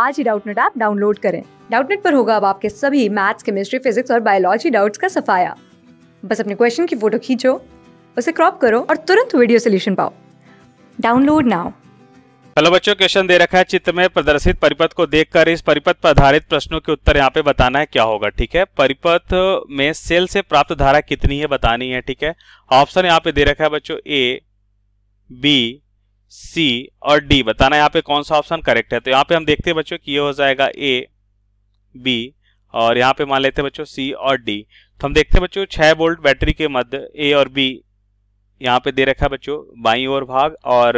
आज ही Doubtnut app download करें डाउटनेट पर होगा अब आपके सभी मैथ्स केमिस्ट्री फिजिक्स और बायोलॉजी डाउट्स का सफाया बस अपने क्वेश्चन की फोटो खींचो उसे क्रॉप करो और तुरंत वीडियो सोल्यूशन पाओ डाउनलोड नाउ हेलो बच्चों क्वेश्चन दे रखा है चित्र में प्रदर्शित परिपथ को देखकर इस परिपथ पर आधारित प्रश्नों के उत्तर यहाँ पे बताना है क्या होगा ठीक है परिपथ में सेल से प्राप्त धारा कितनी है बतानी है ठीक है ऑप्शन यहाँ पे दे रखा है बच्चों ए बी सी और डी बताना यहाँ पे कौन सा ऑप्शन करेक्ट है तो यहाँ पे हम देखते हैं बच्चों कि ये हो जाएगा ए बी और यहाँ पे मान लेते हैं बच्चों सी और डी तो हम देखते हैं बच्चों छह वोल्ट बैटरी के मध्य ए और बी यहाँ पे दे रखा है बच्चों बाई और भाग और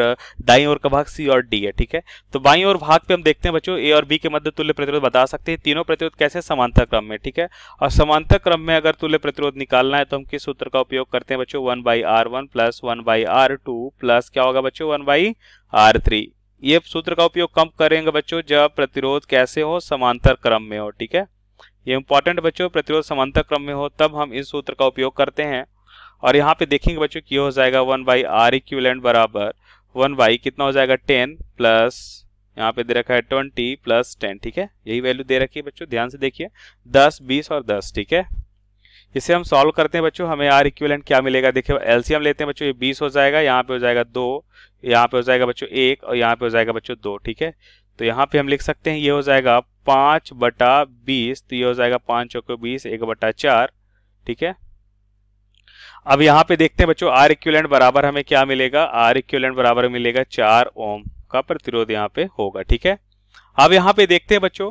दाई और का भाग सी और डी है ठीक है तो बाई और भाग पे हम देखते हैं बच्चों ए और बी के मध्य तुल्य प्रतिरोध बता सकते हैं तीनों प्रतिरोध कैसे समांतर क्रम में ठीक है और समांतर क्रम में अगर तुल्य प्रतिरोध निकालना है तो हम किस सूत्र का उपयोग करते हैं बच्चों one by r one plus one by r two plus क्या होगा बच्चों वन बाई आर थ्री ये सूत्र का उपयोग कम करेंगे बच्चों जब प्रतिरोध कैसे हो समांतर क्रम में हो ठीक है ये इंपॉर्टेंट बच्चों प्रतिरोध समांतर क्रम में हो तब हम इस सूत्र का उपयोग करते हैं और यहाँ पे देखेंगे बच्चों की हो जाएगा वन बाई आर इक्विलेंट बराबर वन बाई कितना हो जाएगा टेन प्लस यहाँ पे दे रखा है ट्वेंटी प्लस टेन ठीक है यही वैल्यू दे रखी है बच्चों ध्यान से देखिए दस बीस और दस ठीक है इसे हम सॉल्व करते हैं बच्चों हमें आर इक्विवेलेंट क्या मिलेगा देखिए एलसीएम लेते हैं बच्चों ये बीस हो जाएगा यहाँ पे हो जाएगा दो यहाँ पे हो जाएगा बच्चों एक और यहाँ पे हो जाएगा बच्चों दो ठीक है तो यहाँ पे हम लिख सकते हैं ये हो जाएगा पांच बटा बीस तो ये हो जाएगा पांच चौके बीस एक बटा चार ठीक है अब यहाँ पे देखते हैं बच्चों आर इक्वलेंट बराबर हमें क्या मिलेगा आर इक्वलेंट बराबर मिलेगा चार ओम का प्रतिरोध यहाँ पे होगा ठीक है अब यहाँ पे देखते हैं बच्चों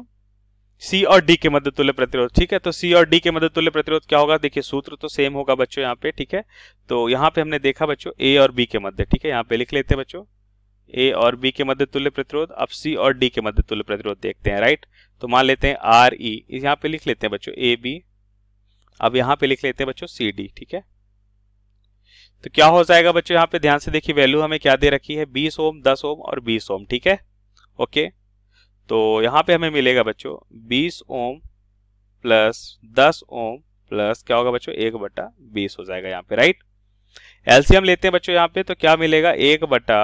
सी और डी के मध्य तुल्य प्रतिरोध ठीक है तो सी और डी के मध्य तुल्य प्रतिरोध क्या होगा देखिए सूत्र तो सेम होगा बच्चों यहाँ पे ठीक है तो यहाँ पे हमने देखा बच्चों ए और बी के मध्य ठीक है यहाँ पे लिख लेते हैं बच्चों ए और बी के मध्य तुल्य प्रतिरोध अब सी और डी के मध्य तुल्य प्रतिरोध देखते हैं राइट तो मान लेते हैं आर ई e, यहाँ पे लिख लेते हैं बच्चों ए बी अब यहाँ पे लिख लेते हैं बच्चों सी डी ठीक है तो क्या हो जाएगा बच्चों यहाँ पे ध्यान से देखिए वैल्यू हमें क्या दे रखी है बीस ओम दस ओम और बीस ओम ठीक है ओके तो यहाँ पे हमें मिलेगा बच्चों बीस ओम प्लस दस ओम प्लस क्या होगा बच्चों एक बटा बीस हो जाएगा यहाँ पे राइट एलसीएम लेते हैं बच्चों यहाँ पे तो क्या मिलेगा एक बटा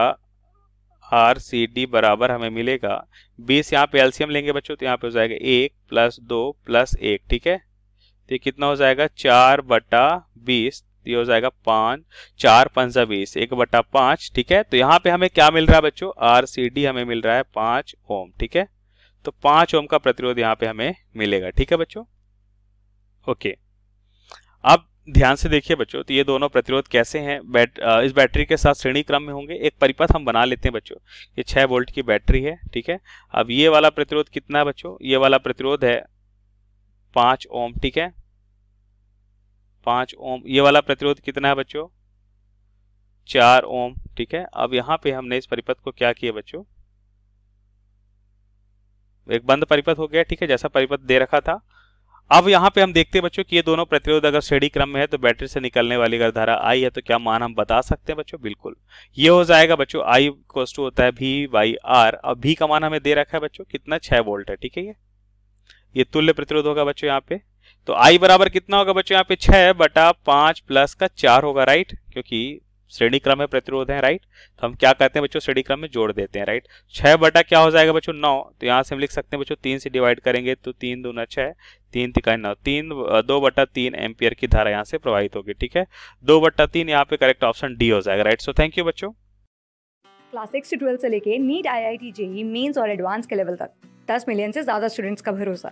आर सी डी बराबर हमें मिलेगा बीस यहाँ पे एलसीएम लेंगे बच्चों तो यहाँ पे हो जाएगा एक प्लस दो प्लस एक ठीक है तो ये कितना हो जाएगा चार बटा बीस तो ये हो जाएगा पाँच चार पंजा बीस एक बटा पाँच ठीक है तो यहाँ पे हमें क्या मिल रहा है बच्चों आर सी डी हमें मिल रहा है पाँच ओम ठीक है तो पाँच ओम का प्रतिरोध यहाँ पे हमें मिलेगा ठीक है बच्चों ओके अब ध्यान से देखिए बच्चों तो ये दोनों प्रतिरोध कैसे हैं बैट इस बैटरी के साथ श्रेणी क्रम में होंगे एक परिपथ हम बना लेते हैं बच्चों ये छः वोल्ट की बैटरी है ठीक है अब ये वाला प्रतिरोध कितना है बच्चों ये वाला प्रतिरोध है पाँच ओम ठीक है पांच ओम ये वाला प्रतिरोध कितना है बच्चों चार ओम ठीक है अब यहां पे हमने इस परिपथ को क्या किया बच्चों एक बंद परिपथ हो गया ठीक है जैसा परिपथ दे रखा था अब यहां पे हम देखते हैं बच्चों कि ये दोनों प्रतिरोध अगर श्रेणी क्रम में है तो बैटरी से निकलने वाली अगर धारा आई है तो क्या मान हम बता सकते हैं बच्चों बिल्कुल ये हो जाएगा बच्चों आई कोस्ट होता है भी बाई आर अब भी का मान हमें दे रखा है बच्चों कितना छह वोल्ट है ठीक है ये ये तुल्य प्रतिरोध होगा बच्चों यहाँ पे तो आई बराबर कितना होगा बच्चों यहाँ पे छह बटा पांच प्लस का चार होगा राइट क्योंकि श्रेणी क्रम में प्रतिरोध है राइट तो हम क्या कहते हैं बच्चों श्रेणी क्रम में जोड़ देते हैं राइट छह बटा क्या हो जाएगा बच्चों नौ तो यहाँ से हम लिख सकते हैं बच्चों तीन से डिवाइड करेंगे तो तीन न छह तीन तिकाई नौ तीन दो बटा तीन एम्पियर की धारा यहाँ से प्रवाहित होगी ठीक है दो बटा तीन यहाँ पे करेक्ट ऑप्शन डी हो जाएगा राइट सो थैंक यू बच्चों क्लास सिक्स से ट्वेल्थ से लेके NEET I I T JEE mains और एडवांस के लेवल तक दस मिलियन से ज्यादा स्टूडेंट्स का भरोसा